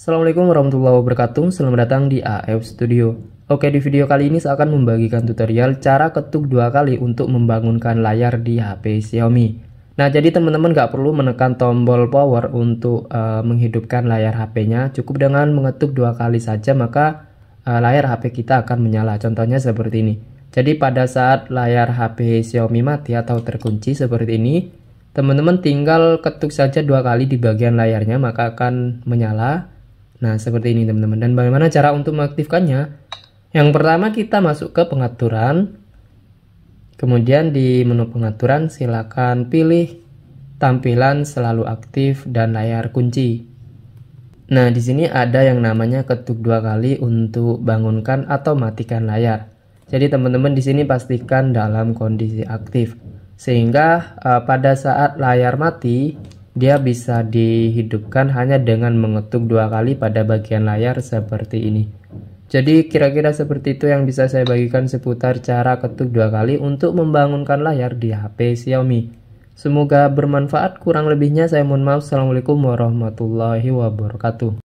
Assalamualaikum warahmatullahi wabarakatuh, selamat datang di AF Studio. Oke, di video kali ini saya akan membagikan tutorial cara ketuk dua kali untuk membangunkan layar di HP Xiaomi. Nah, jadi teman-teman gak perlu menekan tombol power untuk uh, menghidupkan layar HP-nya, cukup dengan mengetuk dua kali saja maka uh, layar HP kita akan menyala. Contohnya seperti ini. Jadi pada saat layar HP Xiaomi mati atau terkunci seperti ini, teman-teman tinggal ketuk saja dua kali di bagian layarnya maka akan menyala Nah, seperti ini teman-teman. Dan bagaimana cara untuk mengaktifkannya? Yang pertama kita masuk ke pengaturan. Kemudian di menu pengaturan silakan pilih tampilan selalu aktif dan layar kunci. Nah, di sini ada yang namanya ketuk dua kali untuk bangunkan atau matikan layar. Jadi teman-teman di sini pastikan dalam kondisi aktif. Sehingga uh, pada saat layar mati, dia bisa dihidupkan hanya dengan mengetuk dua kali pada bagian layar seperti ini. Jadi kira-kira seperti itu yang bisa saya bagikan seputar cara ketuk dua kali untuk membangunkan layar di HP Xiaomi. Semoga bermanfaat, kurang lebihnya saya mohon maaf. Assalamualaikum warahmatullahi wabarakatuh.